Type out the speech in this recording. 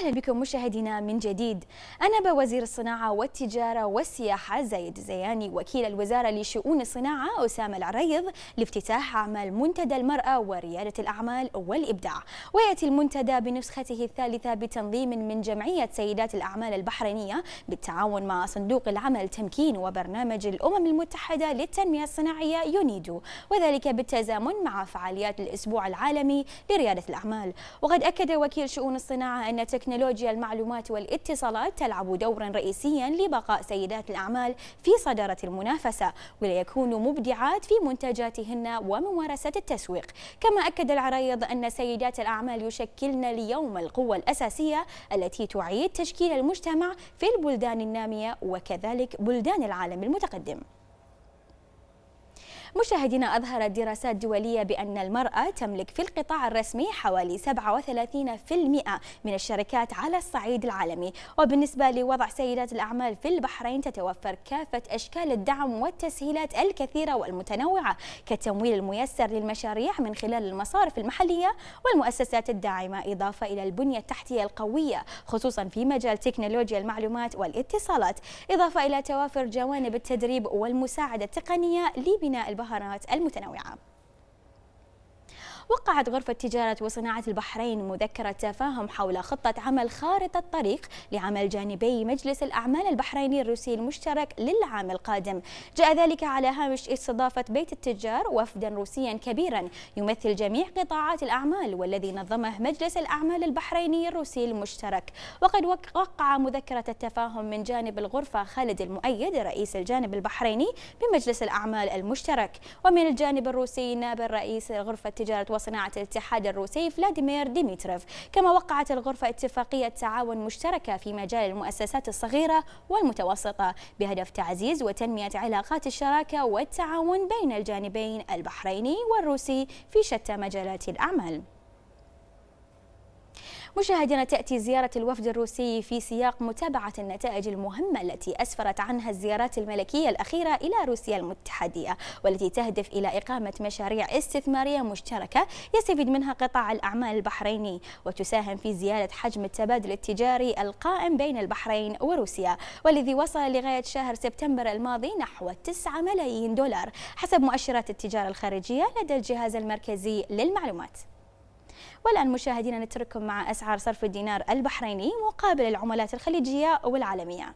أهلا بكم مشاهدينا من جديد انا بوزير الصناعة والتجارة والسياحة زايد زياني وكيل الوزارة لشؤون الصناعة أسامة العريض لافتتاح أعمال منتدى المرأة وريادة الأعمال والإبداع ويأتي المنتدى بنسخته الثالثة بتنظيم من جمعية سيدات الأعمال البحرينية بالتعاون مع صندوق العمل تمكين وبرنامج الأمم المتحدة للتنمية الصناعية يونيدو وذلك بالتزامن مع فعاليات الأسبوع العالمي لريادة الأعمال وقد أكد وكيل شؤون الصناعة أن تكنولوجيا المعلومات والاتصالات تلعب دورا رئيسيا لبقاء سيدات الأعمال في صدارة المنافسة وليكونوا مبدعات في منتجاتهن وممارسة التسويق كما أكد العريض أن سيدات الأعمال يشكلن اليوم القوة الأساسية التي تعيد تشكيل المجتمع في البلدان النامية وكذلك بلدان العالم المتقدم مشاهدينا أظهرت دراسات دولية بأن المرأة تملك في القطاع الرسمي حوالي 37% من الشركات على الصعيد العالمي وبالنسبة لوضع سيدات الأعمال في البحرين تتوفر كافة أشكال الدعم والتسهيلات الكثيرة والمتنوعة كالتمويل الميسر للمشاريع من خلال المصارف المحلية والمؤسسات الداعمة إضافة إلى البنية التحتية القوية خصوصا في مجال تكنولوجيا المعلومات والاتصالات إضافة إلى توافر جوانب التدريب والمساعدة التقنية لبناء البحرين المتبهرات المتنوعة وقعت غرفة تجارة وصناعة البحرين مذكرة تفاهم حول خطة عمل خارطة طريق لعمل جانبي مجلس الأعمال البحريني الروسي المشترك للعام القادم جاء ذلك على هامش استضافة بيت التجار وفدا روسيا كبيرا يمثل جميع قطاعات الأعمال والذي نظمه مجلس الأعمال البحريني الروسي المشترك وقد وقع مذكرة التفاهم من جانب الغرفة خالد المؤيد رئيس الجانب البحريني بمجلس الأعمال المشترك ومن الجانب الروسي نائب الرئيس غرفة تجارة وصناعة الاتحاد الروسي فلاديمير ديميتريف كما وقعت الغرفة اتفاقية تعاون مشتركة في مجال المؤسسات الصغيرة والمتوسطة بهدف تعزيز وتنمية علاقات الشراكة والتعاون بين الجانبين البحريني والروسي في شتى مجالات الأعمال مشاهدينا تأتي زيارة الوفد الروسي في سياق متابعة النتائج المهمة التي أسفرت عنها الزيارات الملكية الأخيرة إلى روسيا المتحدية والتي تهدف إلى إقامة مشاريع استثمارية مشتركة يستفيد منها قطاع الأعمال البحريني وتساهم في زيادة حجم التبادل التجاري القائم بين البحرين وروسيا والذي وصل لغاية شهر سبتمبر الماضي نحو 9 ملايين دولار حسب مؤشرات التجارة الخارجية لدى الجهاز المركزي للمعلومات والآن مشاهدينا نترككم مع أسعار صرف الدينار البحريني مقابل العملات الخليجية والعالمية